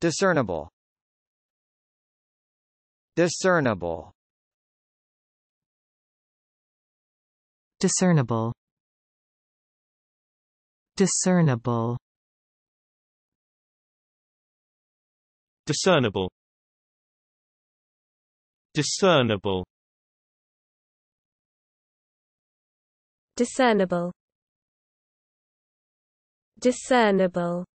Discernible. Discernible. Discernible. Discernible. Discernible. Discernible. Discernible. Discernible.